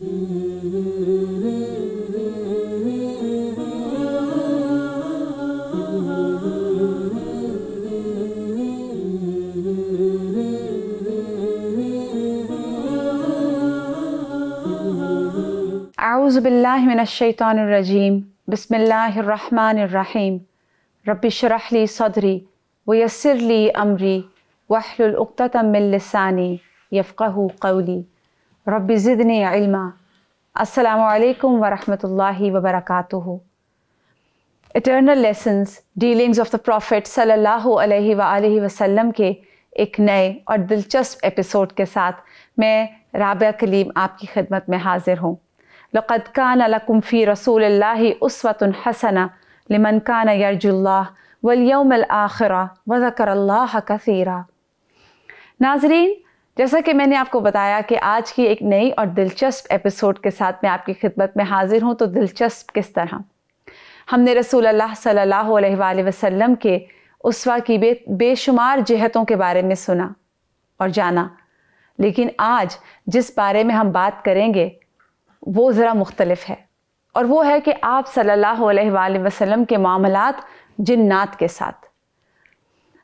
أعوذ بالله من الشيطان الرجيم بسم الله الرحمن الرحيم رب اشرح لي صدري ويسر لي أمري واحلل عقدة من لساني يفقه قولي رب زدني علما Assalamu alaikum wa rahmatullahi wa barakatuhu. Eternal lessons, dealings of the Prophet sallallahu alaihi wa alihi wasallam के एक नए और दिलचस्प episode के साथ मैं राबिया कलीम आपकी खिदमत में हाजिर हूँ लक़द कान लकुम फ़ी रसूल उसवत हसना लिमन कान यरजुल्ला वलयम आखिरा व ज़कर अल्लाह कसीरा नाजरीन जैसा कि मैंने आपको बताया कि आज की एक नई और दिलचस्प एपिसोड के साथ मैं आपकी खिदमत में हाजिर हूँ तो दिलचस्प किस तरह हमने रसूल अल्लाह सल्लल्लाहु अलैहि वसल्लम के उसवा की बे बेशुमार जहतों के बारे में सुना और जाना लेकिन आज जिस बारे में हम बात करेंगे वो ज़रा मुख्तलफ है और वो है कि आप सल्लल्लाहु अलैहि वसल्लम के मामलात जिन्नात के साथ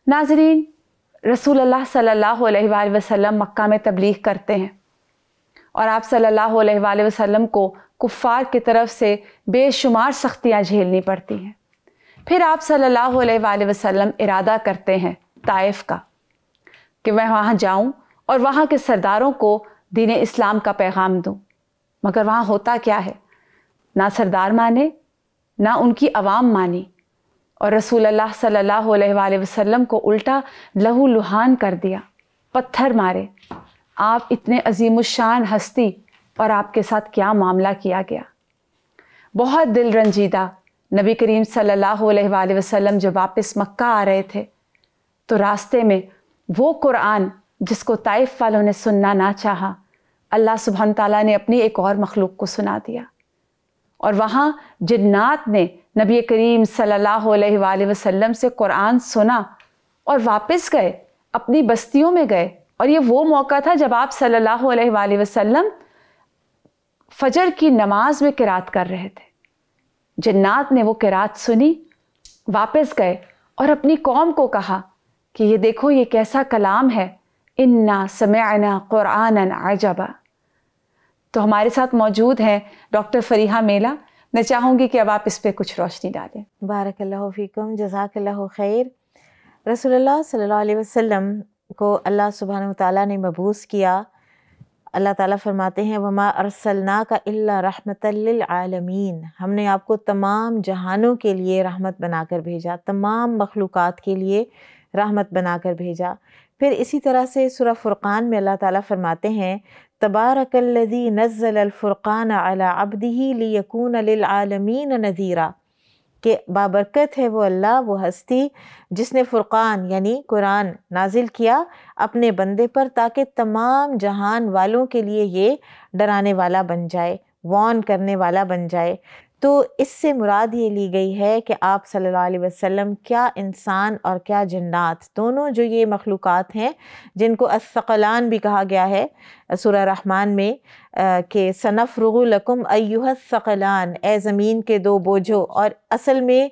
नाजरीन रसूल अल्लाह सल्लल्लाहु अलैहि वसल्लम मक्का में तबलीग करते हैं और आप सल्लल्लाहु अलैहि वसल्लम को कुफ़ार की तरफ से बेशुमार सख्तियाँ झेलनी पड़ती हैं फिर आप सल्लल्लाहु अलैहि वसल्लम इरादा करते हैं ताइफ का कि मैं वहाँ जाऊँ और वहाँ के सरदारों को दीन इस्लाम का पैगाम दूँ मगर वहाँ होता क्या है ना सरदार माने ना उनकी आवाम मानी और रसूल अल्लाह सल्लल्लाहु अलैहि वसल्लम को उल्टा लहू लुहान कर दिया पत्थर मारे आप इतने अजीम शान हस्ती और आपके साथ क्या मामला किया गया बहुत दिल रंजीदा नबी करीम सल्लल्लाहु अलैहि वसल्लम जब वापस मक्का आ रहे थे तो रास्ते में वो कुरान जिसको ताइफ वालों ने सुनना ना चाहा अल्लाह सुबहान ताला ने अपनी एक और मखलूक को सुना दिया और वहाँ जन्नात ने नबी करीम सल्लल्लाहु अलैहि वसल्लम से कुरान सुना और वापस गए अपनी बस्तियों में गए और ये वो मौका था जब आप सल्लल्लाहु अलैहि वसल्लम फजर की नमाज में किरात कर रहे थे जन्नात ने वो किरात सुनी वापस गए और अपनी कौम को कहा कि ये देखो ये कैसा कलाम है इन्ना समयना क़ुरान आजबा तो हमारे साथ मौजूद हैं डॉक्टर फरीहा मेला मैं चाहूँगी कि अब आप इस पर कुछ रोशनी डालें बारकल्लाफ़ीकम जजाकल्ला खैर रसोल्ला सल्ला वसम को अल्लाह सुबहान तला ने मबूस किया अल्लाह ताला फरमाते हैं वमा अरसलना का इल्ला रहमतलमीन हमने आपको तमाम जहानों के लिए रहमत बनाकर भेजा तमाम मखलूक़ के लिए रहमत बनाकर भेजा फिर इसी तरह से सुरा फुरक़ान में अल्लाह ताला फरमाते हैं तबारक लजी नज़ल अलफ़ुर्क़ान अला अबदी लियकून ललआलमीन नज़ीरा कि बाबरकत है वो अल्लाह वो हस्ती जिसने फ़ुरक़ान यानी कुरान नाजिल किया अपने बंदे पर ताकि तमाम जहान वालों के लिए ये डराने वाला बन जाए वॉन करने वाला बन जाए तो इससे मुराद ये ली गई है कि आप सल्लल्लाहु अलैहि वसल्लम क्या इंसान और क्या जन्नात दोनों जो ये मखलूक़ हैं जिनको असकलान भी कहा गया है सुरह रहमान में कि सनफ़ रगुलकुम अयुहसकलान ए ज़मीन के दो बोझो और असल में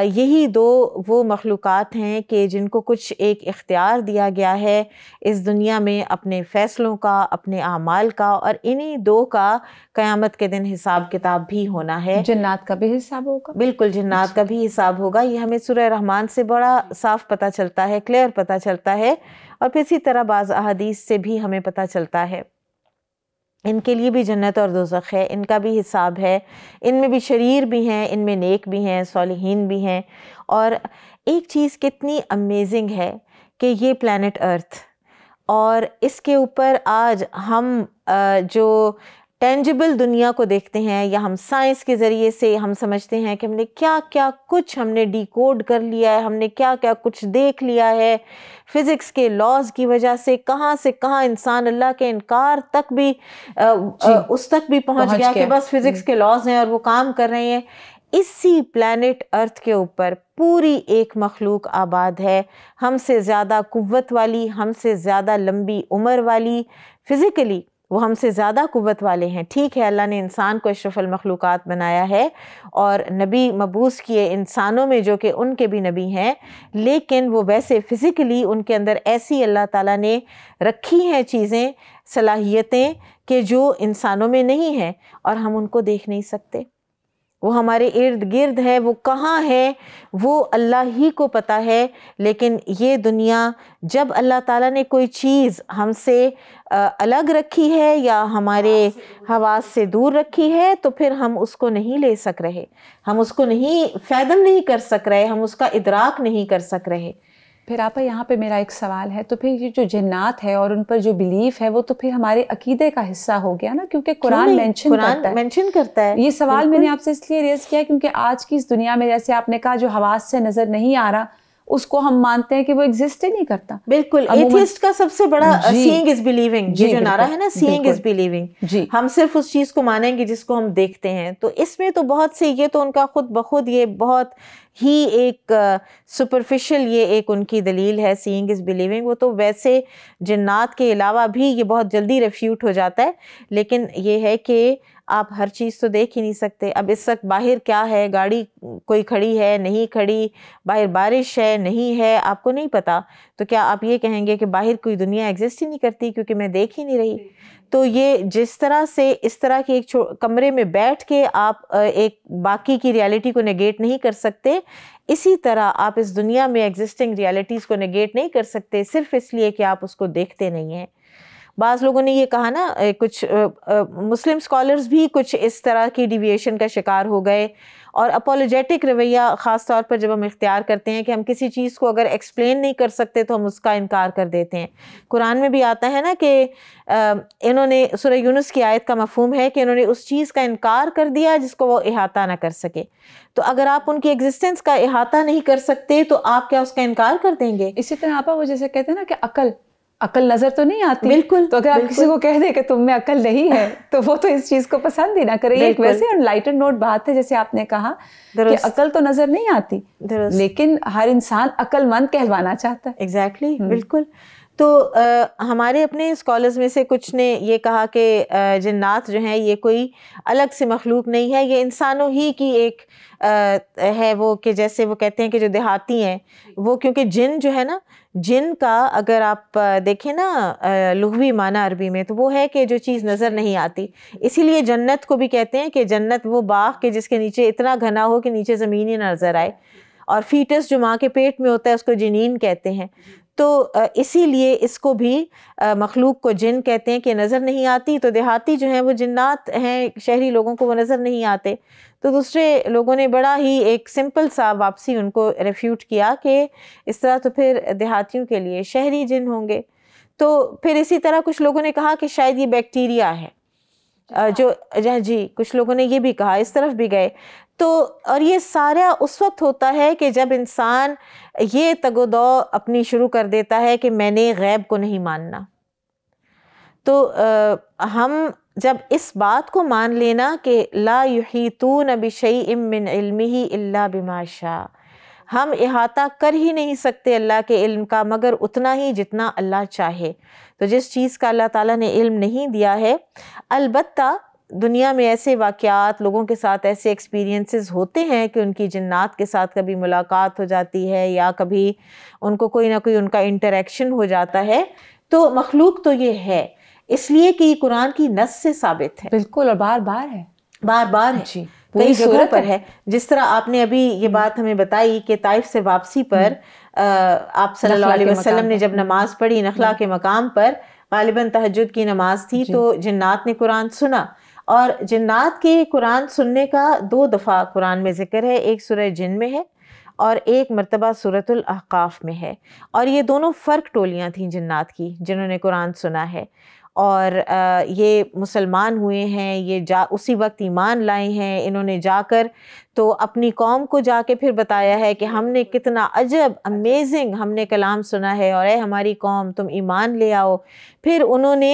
यही दो वो मखलूक़ हैं कि जिनको कुछ एक इख्तियार दिया गया है इस दुनिया में अपने फ़ैसलों का अपने अमाल का और इन्हीं दो का क़यामत के दिन हिसाब किताब भी होना है जन्नात का भी हिसाब होगा बिल्कुल जन्नात अच्छा। का भी हिसाब होगा ये हमें सुर रहमान से बड़ा साफ पता चलता है क्लियर पता चलता है और फिर इसी तरह बाज़ अहादीस से भी हमें पता चलता है इनके लिए भी जन्नत और दोजख है इनका भी हिसाब है इनमें भी शरीर भी हैं इनमें नेक भी हैं सालहीन भी हैं और एक चीज़ कितनी अमेजिंग है कि ये प्लानट अर्थ और इसके ऊपर आज हम जो टेंजिबल दुनिया को देखते हैं या हम साइंस के ज़रिए से हम समझते हैं कि हमने क्या क्या कुछ हमने डिकोड कर लिया है हमने क्या क्या कुछ देख लिया है फिज़िक्स के लॉज की वजह से कहाँ से कहाँ इंसान अल्लाह के इनकार तक भी आ, आ, उस तक भी पहुँच गया कि बस फिज़िक्स के लॉज हैं और वो काम कर रहे हैं इसी प्लानट अर्थ के ऊपर पूरी एक मखलूक आबाद है हमसे ज़्यादा कुत वाली हमसे ज़्यादा लंबी उम्र वाली फ़िज़िकली वो हमसे ज़्यादा कुत वाले हैं ठीक है अल्लाह ने इंसान को अशरफल बनाया है और नबी मबूस किए इंसानों में जो कि उनके भी नबी हैं लेकिन वो वैसे फ़िज़िकली उनके अंदर ऐसी अल्लाह ताला ने रखी हैं चीज़ें सलाहियतें कि जो इंसानों में नहीं हैं और हम उनको देख नहीं सकते वो हमारे इर्द गिर्द है वो कहाँ है वो अल्लाह ही को पता है लेकिन ये दुनिया जब अल्लाह ताला ने कोई चीज़ हमसे अलग रखी है या हमारे हवास से दूर रखी है तो फिर हम उसको नहीं ले सक रहे हम उसको नहीं फ़ैदम नहीं कर सक रहे हम उसका इदराक नहीं कर सक रहे फिर आप यहाँ पे मेरा एक सवाल है तो फिर ये जो जिन्नात है और उन पर जो बिलीफ है वो तो फिर हमारे अकीदे का हिस्सा हो गया ना क्योंकि कुरान मेंशन करता है मेंशन करता है ये सवाल मैंने आपसे इसलिए रेज किया क्योंकि आज की इस दुनिया में जैसे आपने कहा जो हवास से नजर नहीं आ रहा उसको हम मानते हैं कि वो एग्जिस्ट ही नहीं करता बिल्कुल एथिस्ट का सबसे बड़ा सीइंग इज बिलीविंग ये जो नारा है ना सीइंग इज बिलीविंग हम सिर्फ उस चीज को मानेंगे जिसको हम देखते हैं तो इसमें तो बहुत से ये तो उनका खुद बखुद ये बहुत ही एक सुपरफिशियल ये एक उनकी दलील है सीइंग इज़ बिलीविंग वो तो वैसे जन्नात के अलावा भी ये बहुत जल्दी रेफ्यूट हो जाता है लेकिन ये है कि आप हर चीज़ तो देख ही नहीं सकते अब इस वक्त बाहर क्या है गाड़ी कोई खड़ी है नहीं खड़ी बाहर बारिश है नहीं है आपको नहीं पता तो क्या आप ये कहेंगे कि बाहर कोई दुनिया एग्जिस्ट ही नहीं करती क्योंकि मैं देख ही नहीं रही तो ये जिस तरह से इस तरह की एक कमरे में बैठ के आप एक बाकी की रियलिटी को नेगेट नहीं कर सकते इसी तरह आप इस दुनिया में एग्जिस्टिंग रियलिटीज़ को नेगेट नहीं कर सकते सिर्फ इसलिए कि आप उसको देखते नहीं हैं बाज़ लोगों ने ये कहा ना कुछ मुस्लिम स्कॉलर्स भी कुछ इस तरह की डिविएशन का शिकार हो गए और अपोलोजेटिक रवैया ख़ास तौर पर जब हम इख्तियार करते हैं कि हम किसी चीज़ को अगर एक्सप्लेन नहीं कर सकते तो हम उसका इनकार कर देते हैं कुरान में भी आता है ना कि इन्होंने सुर यूनुस की आयत का मफहम है कि इन्होंने उस चीज़ का इनकार कर दिया जिसको वो अहाता ना कर सके तो अगर आप उनकी एग्जिस्टेंस का अहाता नहीं कर सकते तो आप क्या उसका इनकार कर देंगे इसी तरह आप वो जैसे कहते हैं ना कि अकल अकल नजर तो नहीं आती बिल्कुल तो अगर आप किसी को कह दे कि तुम में अकल नहीं है तो वो तो इस चीज को पसंद ही ना करे एक वैसे अनलाइटेड नोट बात है जैसे आपने कहा कि अकल तो नजर नहीं आती लेकिन हर इंसान अकलमंद कहलवाना चाहता है एग्जैक्टली exactly, हम्म। बिल्कुल तो आ, हमारे अपने स्कॉलर्स में से कुछ ने ये कहा कि जन्नात जो हैं ये कोई अलग से मखलूक नहीं है ये इंसानों ही की एक आ, है वो कि जैसे वो कहते हैं कि जो देहाती हैं वो क्योंकि जिन जो है ना जिन का अगर आप देखें ना लघवी माना अरबी में तो वो है कि जो चीज़ नज़र नहीं आती इसीलिए जन्नत को भी कहते हैं कि जन्नत वो बाग के जिसके नीचे इतना घना हो कि नीचे ज़मीन ही नज़र आए और फीटस जो माँ के पेट में होता है उसको जिनीन कहते हैं तो इसीलिए इसको भी मखलूक को जिन कहते हैं कि नज़र नहीं आती तो देहाती जो हैं वो जिन्नात हैं शहरी लोगों को वो नज़र नहीं आते तो दूसरे लोगों ने बड़ा ही एक सिंपल सा वापसी उनको रिफ़्यूट किया कि इस तरह तो फिर देहातियों के लिए शहरी जिन होंगे तो फिर इसी तरह कुछ लोगों ने कहा कि शायद ये बैक्टीरिया है जो हाँ जी कुछ लोगों ने ये भी कहा इस तरफ भी गए तो और ये सारा उस वक्त होता है कि जब इंसान ये तगोदो अपनी शुरू कर देता है कि मैंने गैब को नहीं मानना तो आ, हम जब इस बात को मान लेना कि ला यही तो नबी शई इमिन ही अल्ला बिमाशा हम इहाता कर ही नहीं सकते अल्लाह के इल्म का मगर उतना ही जितना अल्लाह चाहे तो जिस चीज़ का अल्लाह ताला ने इल्म नहीं दिया है अलबत् दुनिया में ऐसे वाक़ात लोगों के साथ ऐसे एक्सपीरियंसेस होते हैं कि उनकी जन्नात के साथ कभी मुलाकात हो जाती है या कभी उनको कोई ना कोई उनका इंटरेक्शन हो जाता है तो मखलूक तो ये है इसलिए कि ये कुरान की नस से साबित है बिल्कुल और बार बार है बार बार है जी पूरी जगहों पर है जिस तरह आपने अभी ये हम्म। बात हमें बताई कि ताइफ से वापसी हम्म। पर आप सल्लल्लाहु अलैहि वसल्लम ने जब नमाज हम्म। पढ़ी नखला के मकाम पर गालिबा तहजद की नमाज थी तो जन्नात ने कुरान सुना और जन्नात के कुरान सुनने का दो दफ़ा कुरान में ज़िक्र है एक सुरह जिन में है और एक मरतबा सूरतुल अहकाफ़ में है और ये दोनों फ़र्क टोलियाँ थीं जन्नात की जिन्होंने कुरान सुना है और ये मुसलमान हुए हैं ये जा उसी वक्त ईमान लाए हैं इन्होंने जाकर तो अपनी कौम को जाके फिर बताया है कि हमने कितना अजब अमेजिंग हमने कलाम सुना है और ए हमारी कौम तुम ईमान ले आओ फिर उन्होंने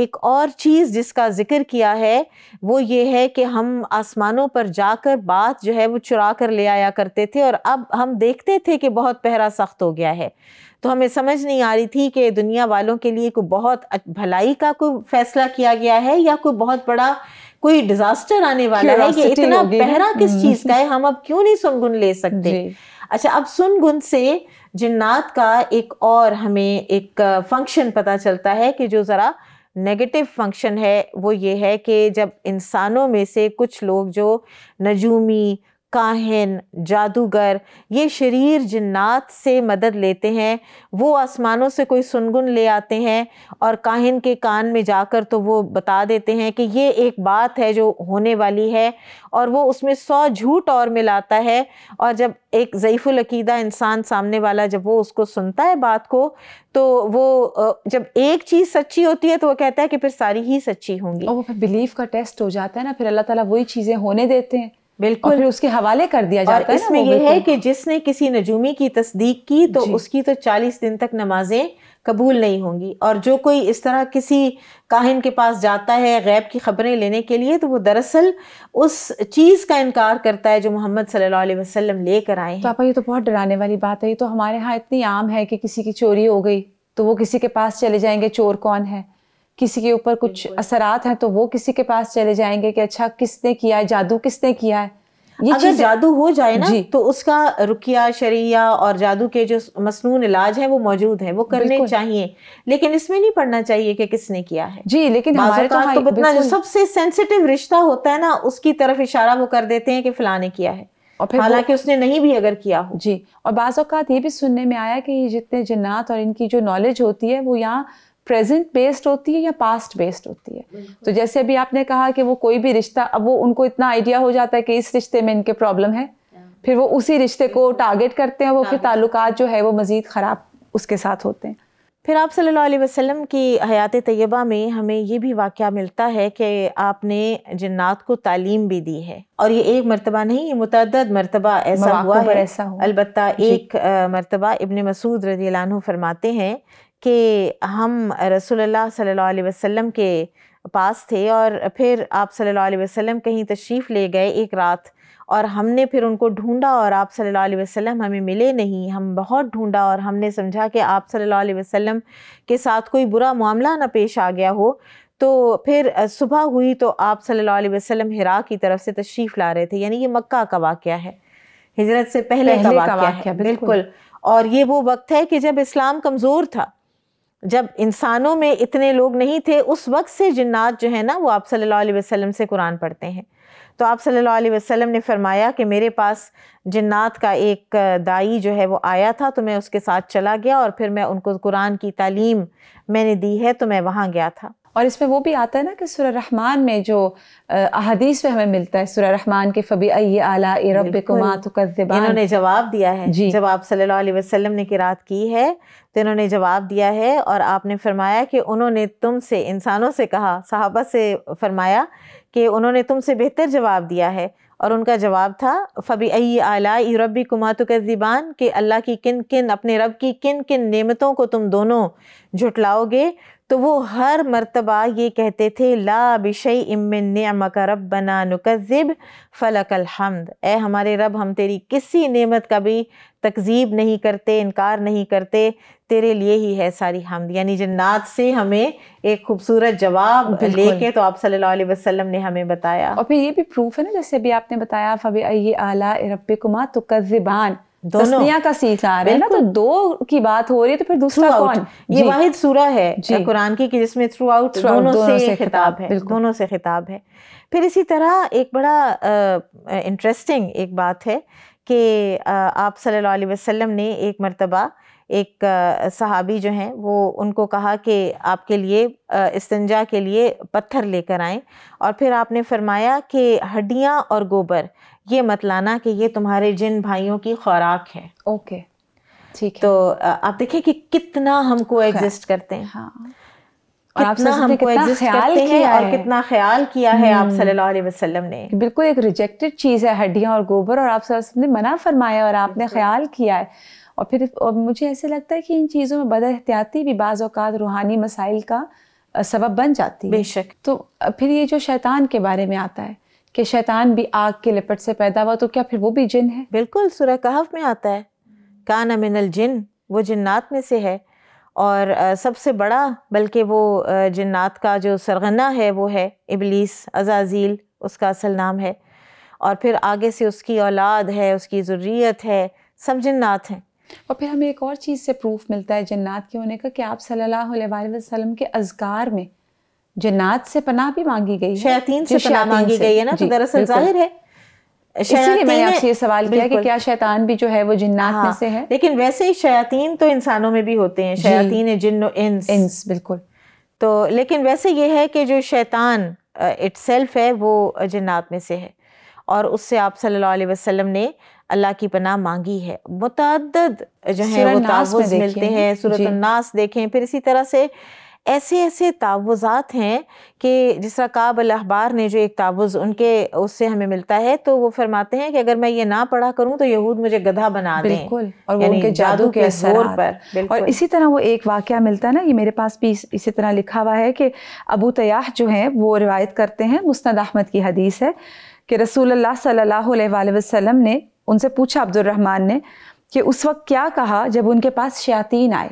एक और चीज़ जिसका ज़िक्र किया है वो ये है कि हम आसमानों पर जाकर बात जो है वो चुरा कर ले आया करते थे और अब हम देखते थे कि बहुत पहरा सख्त हो गया है तो हमें समझ नहीं आ रही थी कि दुनिया वालों के लिए कोई बहुत भलाई का कोई फ़ैसला किया गया है या कोई बहुत बड़ा कोई डिजास्टर आने वाला है ये इतना पहरा किस हम्म। चीज का है हम अब क्यों नहीं सुनगुन ले सकते अच्छा अब सुनगुन से जिन्नात का एक और हमें एक फंक्शन पता चलता है कि जो ज़रा नेगेटिव फंक्शन है वो ये है कि जब इंसानों में से कुछ लोग जो नजूमी काहिन जादूगर ये शरीर जिन्नात से मदद लेते हैं वो आसमानों से कोई सुनगुन ले आते हैं और काहिन के कान में जाकर तो वो बता देते हैं कि ये एक बात है जो होने वाली है और वो उसमें सौ झूठ और मिलाता है और जब एक ज़यीफ़ुलकीदा इंसान सामने वाला जब वो उसको सुनता है बात को तो वो जब एक चीज़ सच्ची होती है तो वो कहता है कि फिर सारी ही सच्ची होंगी और वो फिर बिलीफ का टेस्ट हो जाता है ना फिर अल्लाह ताला वही चीज़ें होने देते हैं बिल्कुल फिर उसके हवाले कर दिया जाता है इसमें यह है कि जिसने किसी नजूमी की तस्दीक की तो उसकी तो चालीस दिन तक नमाजें कबूल नहीं होंगी और जो कोई इस तरह किसी काहिन के पास जाता है गैब की ख़बरें लेने के लिए तो वो दरअसल उस चीज़ का इनकार करता है जो मोहम्मद सल्लल्लाहु अलैहि वसल्लम लेकर आए हैं तो आप ये तो बहुत डराने वाली बात है ये तो हमारे यहाँ इतनी आम है कि किसी की चोरी हो गई तो वो किसी के पास चले जाएंगे चोर कौन है किसी के ऊपर कुछ असरात हैं तो वो किसी के पास चले जाएंगे कि अच्छा किसने किया है जादू किसने किया है ये अगर जादू हो जाए ना तो उसका रुकिया शरिया और जादू के जो मसनून इलाज है वो मौजूद है वो करने चाहिए लेकिन इसमें नहीं पढ़ना चाहिए कि किसने किया है जी लेकिन हमारे तो, हाँ, तो बतना जो सबसे सेंसिटिव रिश्ता होता है ना उसकी तरफ इशारा वो कर देते हैं कि फलाने किया है और फिर हालांकि उसने नहीं भी अगर किया हो जी और बाज़ात ये भी सुनने में आया कि जितने जन्नात और इनकी जो नॉलेज होती है वो यहाँ प्रेजेंट बेस्ड होती है या पास्ट बेस्ड होती है तो जैसे अभी आपने कहा कि वो कोई भी रिश्ता अब वो उनको इतना आइडिया हो जाता है कि इस रिश्ते में इनके प्रॉब्लम है फिर वो उसी रिश्ते को टारगेट करते हैं वो फिर ताल्लुक जो है वो मज़ीद ख़राब उसके साथ होते हैं फिर आप सल्लल्लाहु अलैहि वसल्लम की हयात तय्यबा में हमें ये भी वाक़ मिलता है कि आपने जन्नात को तालीम भी दी है और ये एक मरतबा नहीं ये मतद मरतबा ऐसा हुआ है अलबत्ता एक मरतबा इबन मसूद रजी फरमाते हैं कि हम रसोल्ला सल्ला वसम के पास थे और फिर आप सल्लल्लाहु अलैहि वसल्लम कहीं तशरीफ़ ले गए एक रात और हमने फिर उनको ढूंढा और आप सल्लल्लाहु अलैहि वसल्लम हमें मिले नहीं हम बहुत ढूंढा और हमने समझा कि आप सल्लल्लाहु अलैहि वसल्लम के साथ कोई बुरा मामला ना पेश आ गया हो तो फिर सुबह हुई तो आप सल्लल्लाहु अलैहि वसल्लम हिरा की तरफ से तशरीफ़ ला रहे थे यानी ये मक्का का वाक़ है हिजरत से पहले, पहले का वाक़ बिल्कुल और ये वो वक्त है कि जब इस्लाम कमज़ोर था जब इंसानों में इतने लोग नहीं थे उस वक्त से जिन्नात जो है ना वो आप सल्लल्लाहु अलैहि वसल्लम से कुरान पढ़ते हैं तो आप सल्लल्लाहु अलैहि वसल्लम ने फरमाया कि मेरे पास जिन्नात का एक दाई जो है वो आया था तो मैं उसके साथ चला गया और फिर मैं उनको कुरान की तालीम मैंने दी है तो मैं वहाँ गया था और इसमें वो भी आता है ना कि सुर रहमान में जो अहदीस में हमें मिलता है सुर रहमान के फ़बी अय आला रब इन्होंने जवाब दिया है जी जब आप सल्लल्लाहु अलैहि वसल्लम ने किरात की है तो इन्होंने जवाब दिया है और आपने फरमाया कि उन्होंने तुमसे इंसानों से कहा साहबा से फरमाया कि उन्होंने तुमसे बेहतर जवाब दिया है और उनका जवाब था फ़बी अई आला रबी कुमातु ज़िबान के अल्लाह की किन किन अपने रब की किन किन नेमतों को तुम दोनों झुटलाओगे तो वो हर मर्तबा ये कहते थे ला बिशई इमिन नम का रब बना नुकज़ब फलकल हमद ए हमारे रब हम तेरी किसी नेमत का भी तकजीब नहीं करते इनकार नहीं करते तेरे लिए ही है सारी हमद यानी जन्नात से हमें एक खूबसूरत जवाब लेके तो आप सल्लल्लाहु अलैहि वसल्लम ने हमें बताया और फिर ये भी प्रूफ है ना जैसे अभी आपने बताया फ़बी ये आला रब कुमा तो तस्निया का सीख आ रहा है ना तो दो की बात हो रही है तो फिर दूसरा कौन ये वाहिद सूरा है कुरान की जिसमें थ्रू आउट दोनों, से खिताब है दोनों से खिताब है फिर इसी तरह एक बड़ा इंटरेस्टिंग एक बात है कि आप सल्लल्लाहु अलैहि वसल्लम ने एक मर्तबा एक सहाबी जो हैं वो उनको कहा कि आपके लिए इस्तंजा के लिए पत्थर लेकर आए और फिर आपने फरमाया कि हड्डियाँ और गोबर ये मत लाना कि ये तुम्हारे जिन भाइयों की खुराक है ओके ठीक तो आप देखिए कि कितना हमको एग्जिस्ट करते हैं हाँ कितना हमको एग्जिस्ट करते है और कितना ख्याल किया है आप हम्म। सल्लल्लाहु अलैहि वसल्लम ने बिल्कुल एक रिजेक्टेड चीज़ है हड्डियां और गोबर और आप सल्लल्लाहु अलैहि वसल्लम ने मना फरमाया और आपने ख्याल किया है और फिर और मुझे ऐसे लगता है कि इन चीज़ों में बद एहतियाती भी बाज़ अवत रूहानी मसाइल का सबब बन जाती है बेशक तो फिर ये जो शैतान के बारे में आता है कि शैतान भी आग के लपट से पैदा हुआ तो क्या फिर वो भी जिन है बिल्कुल सुरह कहफ में आता है कान मिनल जिन वो जिन्नात में से है और सबसे बड़ा बल्कि वो जिन्नात का जो सरगना है वो है इबलीस अजाजील उसका असल नाम है और फिर आगे से उसकी औलाद है उसकी जरूरीत है सब जिन्नात हैं और फिर हमें एक और चीज़ से प्रूफ मिलता है जन्नात के होने का कि आप सल्लल्लाहु अलैहि वसल्लम के अजगार में जन्नात से पनाह भी मांगी गई है से पनाह मांगी गई है ना तो दरअसल जाहिर है इसीलिए मैंने आपसे ये सवाल किया कि क्या शैतान भी जो है वो जिन्नात हाँ, में से है लेकिन वैसे ही शयातीन तो इंसानों में भी होते हैं शयातीन जिन्नो इंस इंस बिल्कुल तो लेकिन वैसे ये है कि जो शैतान इट्सल्फ है वो जिन्नात में से है और उससे आप सल्लल्लाहु अलैहि वसल्लम ने अल्लाह की पनाह मांगी है मुतद जो है वो तावुज़ मिलते हैं सूरत नास देखें फिर इसी तरह से ऐसे ऐसे तावुज़ात हैं कि जिस तरह काब अहबार ने जो एक तावुज़ उनके उससे हमें मिलता है तो वो फरमाते हैं कि अगर मैं ये ना पढ़ा करूँ तो यहूद मुझे गधा बना दें बिल्कुल और वो उनके जादू के जोर पर और इसी तरह वो एक वाक़ मिलता है ना ये मेरे पास भी इस, इसी तरह लिखा हुआ है कि अबू तयाह जो है वो रिवायत करते हैं मुस्द अहमद की हदीस है कि रसूल सल्ला वसम ने उनसे पूछा अब्दुल रहमान ने कि उस वक्त क्या कहा जब उनके पास शयातीन आए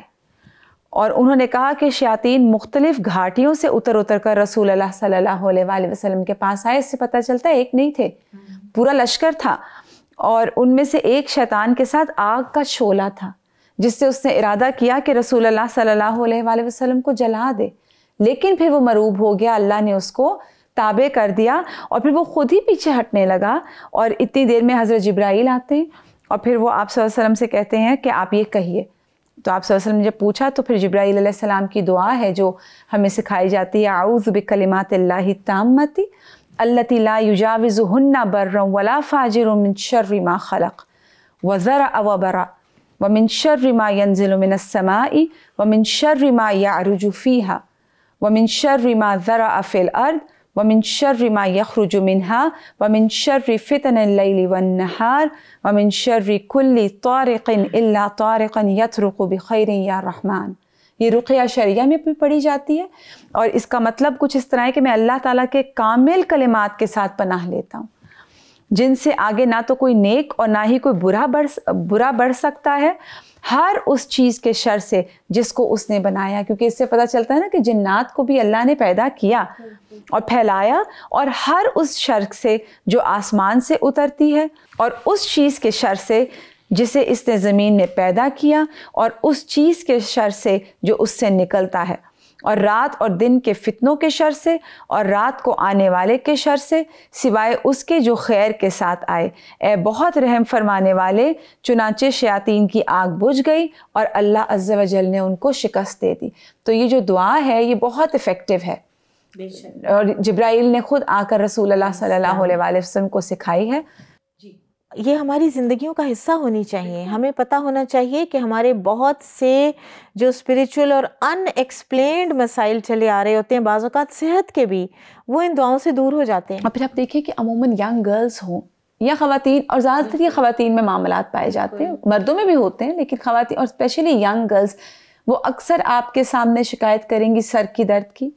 और उन्होंने कहा कि शयातीन मुख्तलिफ घाटियों से उतर उतर कर रसूल अल्लाह सल्लल्लाहु अलैहि वसल्लम के पास आए इससे पता चलता एक नहीं थे पूरा लश्कर था और उनमें से एक शैतान के साथ आग का शोला था जिससे उसने इरादा किया कि रसूल अल्लाह सल्लल्लाहु अलैहि वसल्लम को जला दे लेकिन फिर वो मरूब हो गया अल्लाह ने उसको ताबे कर दिया और फिर वो ख़ुद ही पीछे हटने लगा और इतनी देर में हज़रत जब्राइल आते हैं और फिर वो आप वसल्लम से कहते हैं कि आप ये कहिए तो आप वसल्लम ने जब पूछा तो फिर जब्राईसम की दुआ है जो हमें सिखाई जाती है आउज़बिकलिमात तामती अल्लती ला युजाविजुहन्ना बर्रम वला फ़ाजिर शर्रिमा खलक वज़र अवबरा व मिन शर्रिमा समाई व मिन शर्रिमा या अरुजुफ़ी व मिन शर्रिमा ज़रा अफ़िल अर्द ومن شر ما يخرج منها ومن شر فتن الليل والنهار ومن شر كل طارق अल्ला طارقا यथरुक بخير يا रहमान ये रुक़िया शरिया में भी पढ़ी जाती है और इसका मतलब कुछ इस तरह है कि मैं अल्लाह ताला के कामिल कलिमात के साथ पनाह लेता हूँ जिनसे आगे ना तो कोई नेक और ना ही कोई बुरा बढ़ बुरा बढ़ सकता है हर उस चीज़ के शर से जिसको उसने बनाया क्योंकि इससे पता चलता है ना कि जन्नात को भी अल्लाह ने पैदा किया और फैलाया और हर उस शर से जो आसमान से उतरती है और उस चीज़ के शर से जिसे इसने ज़मीन में पैदा किया और उस चीज़ के शर से जो उससे निकलता है और रात और दिन के फितनों के शर से और रात को आने वाले के शर से सिवाय उसके जो खैर के साथ आए ए बहुत रहम फरमाने वाले चुनाचे शयातीन की आग बुझ गई और अल्लाह अज्जा वजल ने उनको शिकस्त दे दी तो ये जो दुआ है ये बहुत इफ़ेक्टिव है और जब्राइल ने ख़ुद आकर रसूल अल्लाह सल्लल्लाहु अलैहि वसल्लम को सिखाई है ये हमारी ज़िंदगियों का हिस्सा होनी चाहिए हमें पता होना चाहिए कि हमारे बहुत से जो स्पिरिचुअल और अनएक्सप्लेन्ड मसाइल चले आ रहे होते हैं बाज़ात सेहत के भी वो इन दुआओं से दूर हो जाते हैं और फिर आप देखिए कि अमूमन यंग गर्ल्स हों या खातन और ज़्यादातर ये खातन में मामला पाए जाते हैं मर्दों में भी होते हैं लेकिन ख़वान और स्पेशली यंग गर्ल्स वो अक्सर आपके सामने शिकायत करेंगी सर की दर्द की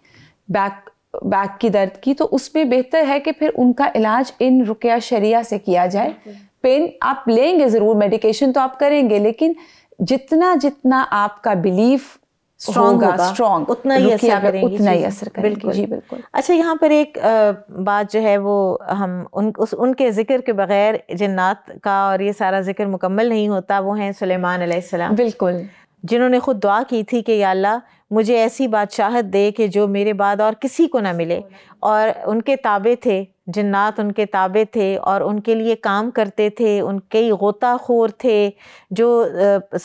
बैक बैक की दर्द की तो उसमें बेहतर है कि फिर उनका इलाज इन रुकिया शरिया से किया जाए पेन आप लेंगे ज़रूर मेडिकेशन तो आप करेंगे लेकिन जितना जितना आपका बिलीफ स्ट्रॉन्ग होगा स्ट्रॉन्ग उतना ही असर करेंगे उतना ही असर बिल्कुल जी बिल्कुल अच्छा यहाँ पर एक बात जो है वो हम उन उस उनके ज़िक्र के बगैर जन्नात का और ये सारा ज़िक्र मुकम्मल नहीं होता वो हैं सुलेमान सलेमान बिल्कुल जिन्होंने खुद दुआ की थी कि या अल्लाह मुझे ऐसी बादशाहत दे कि जो मेरे बाद और किसी को ना मिले और उनके ताबे थे जन्नात उनके ताबे थे और उनके लिए काम करते थे उनके ही गोताखोर थे जो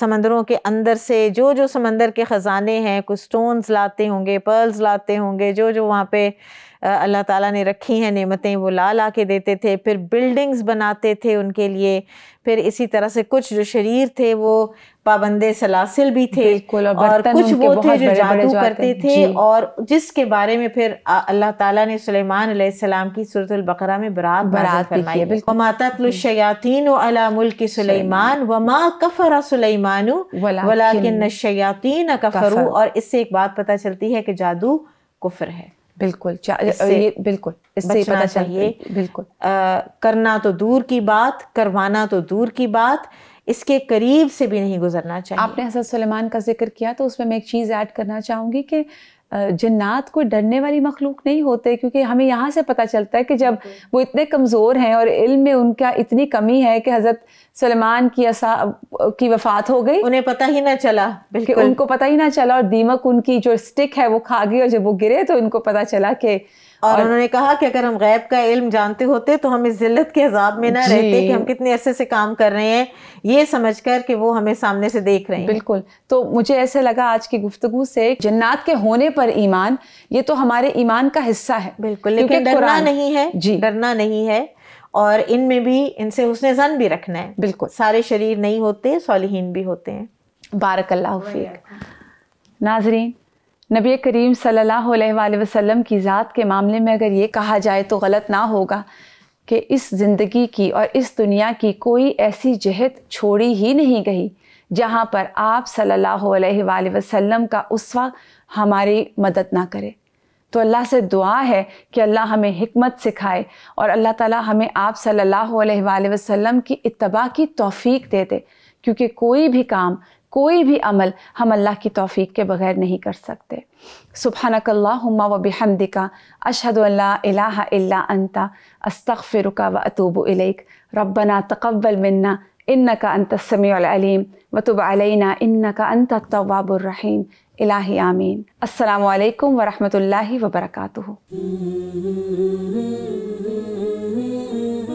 समंदरों के अंदर से जो जो समंदर के ख़जाने हैं कुछ स्टोन्स लाते होंगे पर्ल्स लाते होंगे जो जो वहाँ पे अल्लाह ताला ने रखी हैं नेमतें वो ला ला के देते थे फिर बिल्डिंग्स बनाते थे उनके लिए फिर इसी तरह से कुछ जो शरीर थे वो पाबंदे सलासिल भी थे और, कुछ वो थे जो जादू करते थे और जिसके बारे में फिर अल्लाह ताला ने सुलेमान सलेमान की सूरत बकरा में बरात बरात फरमाई है माता तुल वमातलशयातीन अला मुल्क सुलेमान व मा कफर सुलेमान वलाकिन शयातीन कफरू और इससे एक बात पता चलती है कि जादू कुफर है बिल्कुल ये बिल्कुल इससे पता चाहिए बिल्कुल करना तो दूर की बात करवाना तो दूर की बात इसके करीब से भी नहीं गुजरना चाहिए आपने हजरत सलेमान का जिक्र किया तो उसमें मैं एक चीज़ ऐड करना चाहूँगी कि जन्नात कोई डरने वाली मखलूक नहीं होते क्योंकि हमें यहाँ से पता चलता है कि जब वो इतने कमज़ोर हैं और इल्म में उनका इतनी कमी है कि हज़रत सलेमान की असा की वफात हो गई उन्हें पता ही ना चला बल्कि उनको पता ही ना चला और दीमक उनकी जो स्टिक है वो खा गई और जब वो गिरे तो उनको पता चला कि और, उन्होंने कहा कि अगर हम गैब का इल्म जानते होते तो हम इस जिल्लत के अजाब में ना रहते कि हम कितने अच्छे से काम कर रहे हैं ये समझ कर कि वो हमें सामने से देख रहे हैं बिल्कुल तो मुझे ऐसे लगा आज की गुफ्तु से जन्नात के होने पर ईमान ये तो हमारे ईमान का हिस्सा है बिल्कुल लेकिन डरना नहीं है जी डरना नहीं है और इनमें भी इनसे उसने जन भी रखना है बिल्कुल सारे शरीर नहीं होते सोलहीन भी होते हैं बारक अल्लाह नाजरीन नबी करीम सल्लल्लाहु अलैहि वसल्लम की ज़ात के मामले में अगर ये कहा जाए तो गलत ना होगा कि इस ज़िंदगी की और इस दुनिया की कोई ऐसी जहत छोड़ी ही नहीं गई जहाँ पर आप सल्लल्लाहु अलैहि वसल्लम का उसवा हमारी मदद ना करे तो अल्लाह से दुआ है कि अल्लाह हमें हमत सिखाए और अल्लाह ताला हमें आप सल्लल्लाहु अलैहि वसल्लम की इतबा की तौफीक दे दे क्योंकि कोई भी काम कोई भी अमल हम अल्लाह की तोफ़ी के बग़ैर नहीं कर सकते सुबहानकल्लाहुम्मा व बिहमदिका अशहदुल्ला इला अंता अस्तग़फिरुका व अतूबु इलैक रब्बना तक़ब्बल मिन्ना का अंत समीम वतुब अलैना इन्नक अंत तवाबुर्रहीम इलाही आमीन अस्सलाम वालेकुम व